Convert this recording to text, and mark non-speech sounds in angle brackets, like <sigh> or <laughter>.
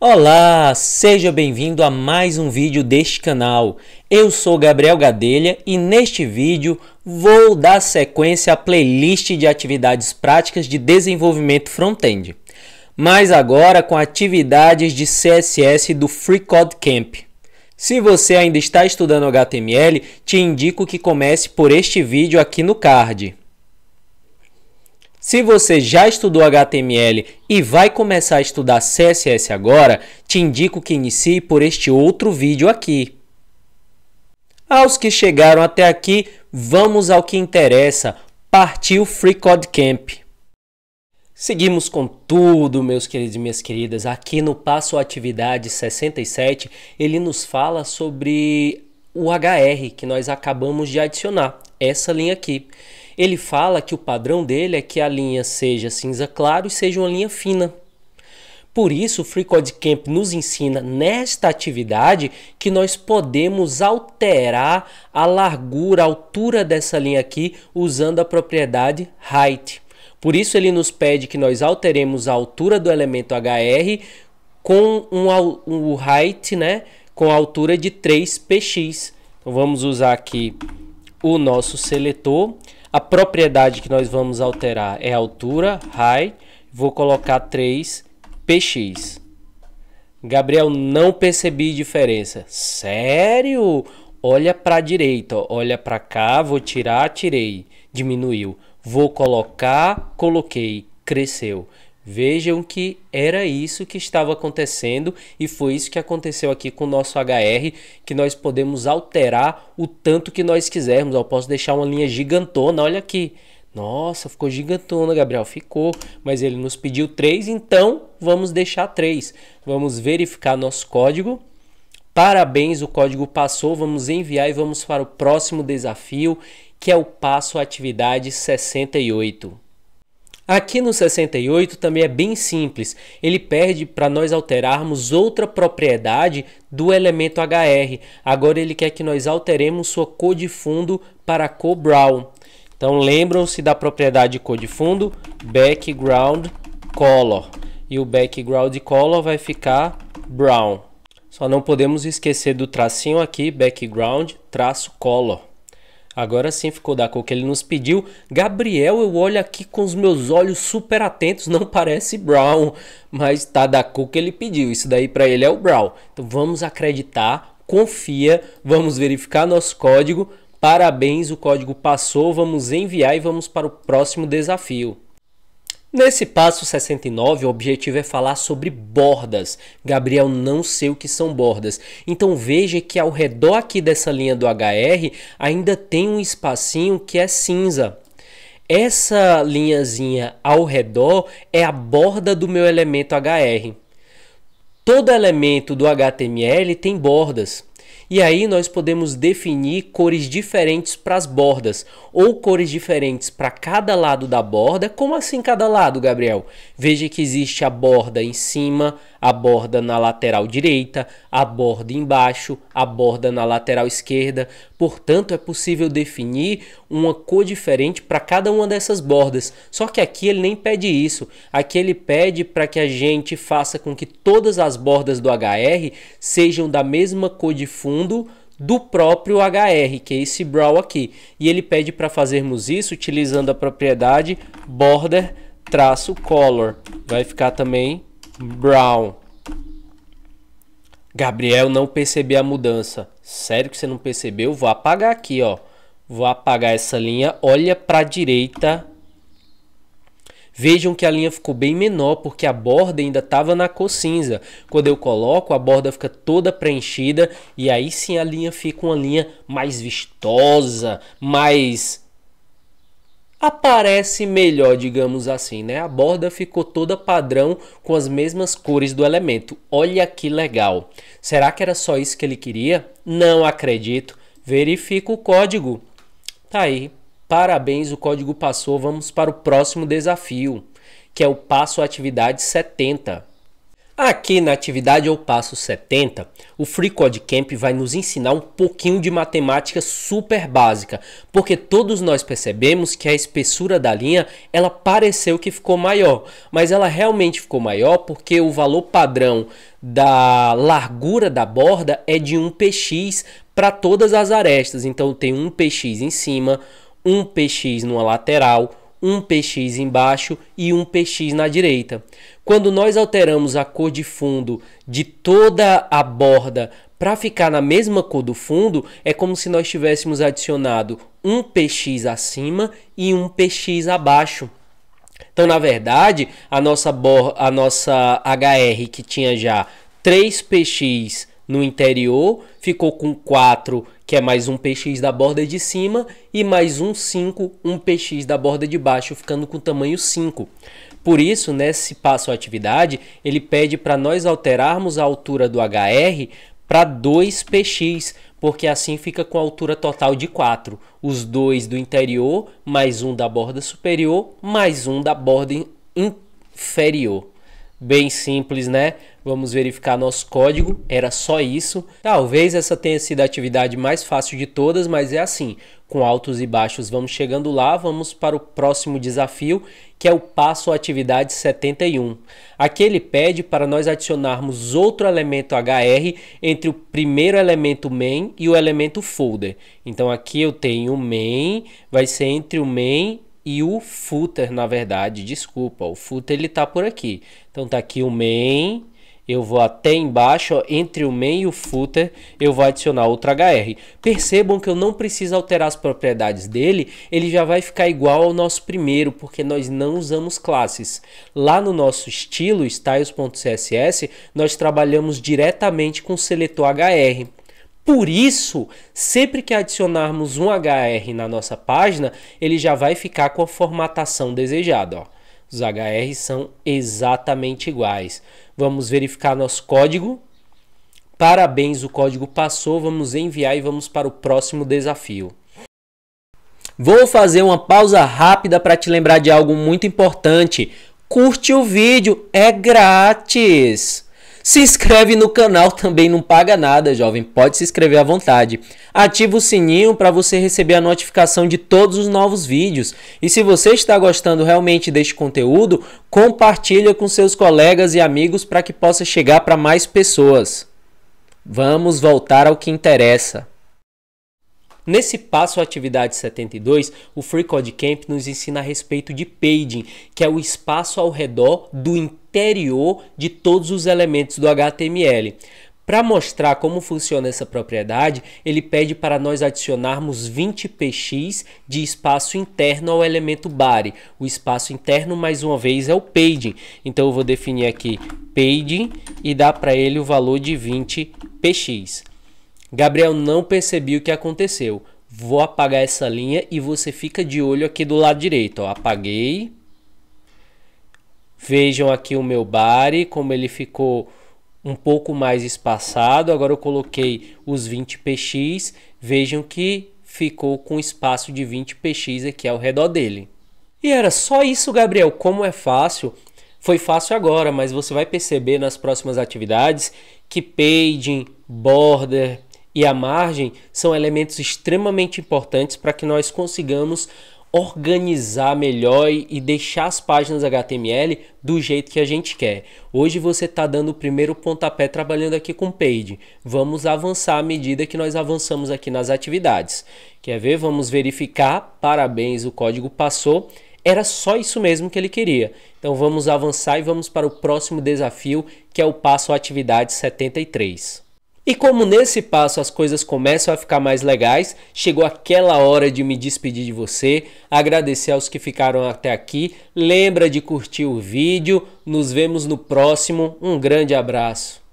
Olá, seja bem-vindo a mais um vídeo deste canal. Eu sou Gabriel Gadelha e neste vídeo vou dar sequência à playlist de atividades práticas de desenvolvimento front-end, mas agora com atividades de CSS do Free Code Camp. Se você ainda está estudando HTML, te indico que comece por este vídeo aqui no card. Se você já estudou HTML e vai começar a estudar CSS agora, te indico que inicie por este outro vídeo aqui. Aos que chegaram até aqui, vamos ao que interessa, partiu Free Code Camp. Seguimos com tudo, meus queridos e minhas queridas. Aqui no Passo Atividade 67, ele nos fala sobre o HR que nós acabamos de adicionar, essa linha aqui. Ele fala que o padrão dele é que a linha seja cinza claro e seja uma linha fina. Por isso, o Free Code Camp nos ensina nesta atividade que nós podemos alterar a largura, a altura dessa linha aqui usando a propriedade height. Por isso, ele nos pede que nós alteremos a altura do elemento HR com um, um height, né, com a altura de 3px. Então, vamos usar aqui o nosso seletor a propriedade que nós vamos alterar é altura, high. Vou colocar 3 px. Gabriel, não percebi diferença. Sério? Olha para a direita, ó. olha para cá, vou tirar, tirei, diminuiu. Vou colocar, coloquei, cresceu. Vejam que era isso que estava acontecendo e foi isso que aconteceu aqui com o nosso HR, que nós podemos alterar o tanto que nós quisermos. Eu posso deixar uma linha gigantona, olha aqui. Nossa, ficou gigantona, Gabriel. Ficou, mas ele nos pediu 3, então vamos deixar 3. Vamos verificar nosso código. Parabéns, o código passou. Vamos enviar e vamos para o próximo desafio, que é o passo atividade 68. Aqui no 68 também é bem simples, ele pede para nós alterarmos outra propriedade do elemento HR. Agora ele quer que nós alteremos sua cor de fundo para cor brown. Então lembram-se da propriedade cor de fundo, background color. E o background color vai ficar brown. Só não podemos esquecer do tracinho aqui, background traço color. Agora sim ficou da cor que ele nos pediu. Gabriel, eu olho aqui com os meus olhos super atentos, não <laughs> parece Brown, mas tá da cor que ele pediu. Isso daí para ele é o Brown. Então vamos acreditar, confia, vamos verificar nosso código. Parabéns, o código passou, vamos enviar e vamos para o próximo desafio. Nesse passo 69, o objetivo é falar sobre bordas. Gabriel não sei o que são bordas. Então veja que ao redor aqui dessa linha do HR ainda tem um espacinho que é cinza. Essa linhazinha ao redor é a borda do meu elemento HR. Todo elemento do HTML tem bordas. E aí nós podemos definir cores diferentes para as bordas ou cores diferentes para cada lado da borda. Como assim cada lado, Gabriel? Veja que existe a borda em cima, a borda na lateral direita, a borda embaixo, a borda na lateral esquerda. Portanto, é possível definir uma cor diferente para cada uma dessas bordas. Só que aqui ele nem pede isso. Aqui ele pede para que a gente faça com que todas as bordas do HR sejam da mesma cor de fundo fundo do próprio HR, que é esse brow aqui. E ele pede para fazermos isso utilizando a propriedade border traço color. Vai ficar também brown. Gabriel não percebeu a mudança. Sério que você não percebeu? Vou apagar aqui, ó. Vou apagar essa linha. Olha para a direita Vejam que a linha ficou bem menor porque a borda ainda estava na cor cinza. Quando eu coloco, a borda fica toda preenchida e aí sim a linha fica uma linha mais vistosa, mais aparece melhor, digamos assim, né? A borda ficou toda padrão com as mesmas cores do elemento. Olha que legal. Será que era só isso que ele queria? Não acredito. Verifica o código. Tá aí. Parabéns, o código passou. Vamos para o próximo desafio, que é o passo atividade 70. Aqui na atividade ao passo 70, o Free Code Camp vai nos ensinar um pouquinho de matemática super básica, porque todos nós percebemos que a espessura da linha, ela pareceu que ficou maior, mas ela realmente ficou maior porque o valor padrão da largura da borda é de 1px para todas as arestas, então tem 1px em cima, um PX numa lateral, um PX embaixo e um PX na direita. Quando nós alteramos a cor de fundo de toda a borda para ficar na mesma cor do fundo, é como se nós tivéssemos adicionado um PX acima e um PX abaixo. Então, na verdade, a nossa, a nossa HR que tinha já 3 PX no interior ficou com 4 que é mais um px da borda de cima e mais um 5, um px da borda de baixo, ficando com tamanho 5. Por isso, nesse passo atividade, ele pede para nós alterarmos a altura do HR para 2px, porque assim fica com a altura total de 4. Os dois do interior, mais um da borda superior, mais um da borda inferior bem simples, né? Vamos verificar nosso código, era só isso. Talvez essa tenha sido a atividade mais fácil de todas, mas é assim, com altos e baixos vamos chegando lá, vamos para o próximo desafio, que é o passo atividade 71. Aqui ele pede para nós adicionarmos outro elemento HR entre o primeiro elemento main e o elemento folder. Então aqui eu tenho o main, vai ser entre o main e o footer, na verdade, desculpa, o footer ele tá por aqui. Então tá aqui o main, eu vou até embaixo, ó, entre o main e o footer, eu vou adicionar outro HR. Percebam que eu não preciso alterar as propriedades dele, ele já vai ficar igual ao nosso primeiro, porque nós não usamos classes. Lá no nosso estilo, styles.css, nós trabalhamos diretamente com o seletor HR. Por isso, sempre que adicionarmos um HR na nossa página, ele já vai ficar com a formatação desejada. Ó. Os hr são exatamente iguais. Vamos verificar nosso código. Parabéns, o código passou. Vamos enviar e vamos para o próximo desafio. Vou fazer uma pausa rápida para te lembrar de algo muito importante. Curte o vídeo, é grátis! Se inscreve no canal também, não paga nada, jovem. Pode se inscrever à vontade. Ativa o sininho para você receber a notificação de todos os novos vídeos. E se você está gostando realmente deste conteúdo, compartilha com seus colegas e amigos para que possa chegar para mais pessoas. Vamos voltar ao que interessa. Nesse passo atividade 72, o Free Code Camp nos ensina a respeito de paging, que é o espaço ao redor do interesse exterior de todos os elementos do HTML. Para mostrar como funciona essa propriedade, ele pede para nós adicionarmos 20 px de espaço interno ao elemento body. O espaço interno, mais uma vez, é o page. Então eu vou definir aqui page e dar para ele o valor de 20 px. Gabriel não percebi o que aconteceu. Vou apagar essa linha e você fica de olho aqui do lado direito. Ó. Apaguei, Vejam aqui o meu body, como ele ficou um pouco mais espaçado. Agora eu coloquei os 20 px. Vejam que ficou com espaço de 20 px aqui ao redor dele. E era só isso, Gabriel. Como é fácil? Foi fácil agora, mas você vai perceber nas próximas atividades que paging, border e a margem são elementos extremamente importantes para que nós consigamos organizar melhor e deixar as páginas HTML do jeito que a gente quer. Hoje você está dando o primeiro pontapé trabalhando aqui com Page. Vamos avançar à medida que nós avançamos aqui nas atividades. Quer ver? Vamos verificar. Parabéns, o código passou. Era só isso mesmo que ele queria. Então vamos avançar e vamos para o próximo desafio, que é o passo atividade 73. E como nesse passo as coisas começam a ficar mais legais, chegou aquela hora de me despedir de você, agradecer aos que ficaram até aqui. Lembra de curtir o vídeo, nos vemos no próximo. Um grande abraço.